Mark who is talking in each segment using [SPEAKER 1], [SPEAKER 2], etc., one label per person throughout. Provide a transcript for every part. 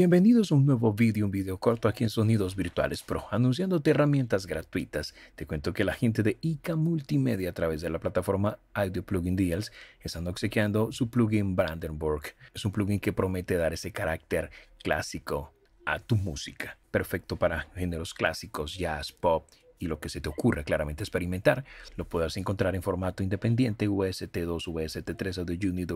[SPEAKER 1] Bienvenidos a un nuevo vídeo, un video corto aquí en Sonidos Virtuales Pro, anunciándote herramientas gratuitas. Te cuento que la gente de ICA Multimedia a través de la plataforma Audio Plugin Deals están obsequiando su plugin Brandenburg. Es un plugin que promete dar ese carácter clásico a tu música, perfecto para géneros clásicos, jazz, pop y lo que se te ocurre claramente experimentar, lo puedas encontrar en formato independiente UST2, UST3 o de Uni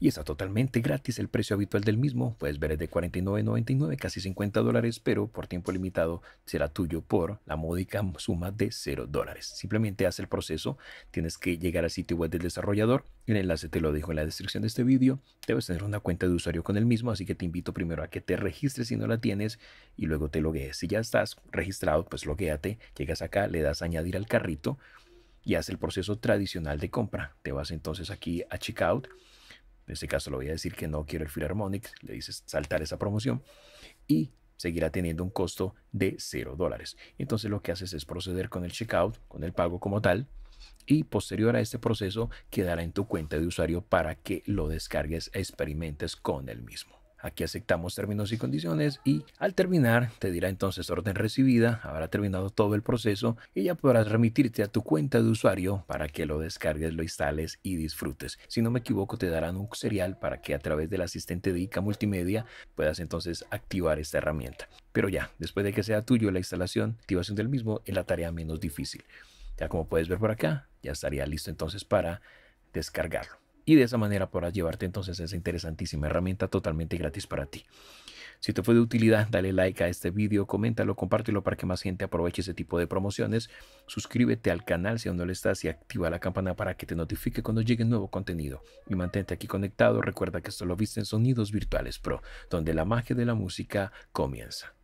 [SPEAKER 1] Y está totalmente gratis el precio habitual del mismo, puedes ver es de 49.99, casi 50 dólares, pero por tiempo limitado será tuyo por la módica suma de 0 dólares. Simplemente hace el proceso, tienes que llegar al sitio web del desarrollador, el enlace te lo dejo en la descripción de este vídeo. Debes tener una cuenta de usuario con el mismo, así que te invito primero a que te registres si no la tienes y luego te loguees. Si ya estás registrado, pues logueate, llegas acá, le das añadir al carrito y hace el proceso tradicional de compra. Te vas entonces aquí a checkout. En este caso le voy a decir que no quiero el Philharmonic, le dices saltar esa promoción y seguirá teniendo un costo de 0 dólares. Entonces lo que haces es proceder con el checkout, con el pago como tal y posterior a este proceso quedará en tu cuenta de usuario para que lo descargues, experimentes con el mismo. Aquí aceptamos términos y condiciones y al terminar te dirá entonces orden recibida, habrá terminado todo el proceso y ya podrás remitirte a tu cuenta de usuario para que lo descargues, lo instales y disfrutes. Si no me equivoco te darán un serial para que a través del asistente de ICA Multimedia puedas entonces activar esta herramienta. Pero ya, después de que sea tuyo la instalación, activación del mismo es la tarea menos difícil. Ya como puedes ver por acá, ya estaría listo entonces para descargarlo. Y de esa manera podrás llevarte entonces esa interesantísima herramienta totalmente gratis para ti. Si te fue de utilidad, dale like a este video, coméntalo, compártelo para que más gente aproveche ese tipo de promociones. Suscríbete al canal si aún no lo estás y activa la campana para que te notifique cuando llegue nuevo contenido. Y mantente aquí conectado. Recuerda que esto lo viste en Sonidos Virtuales Pro, donde la magia de la música comienza.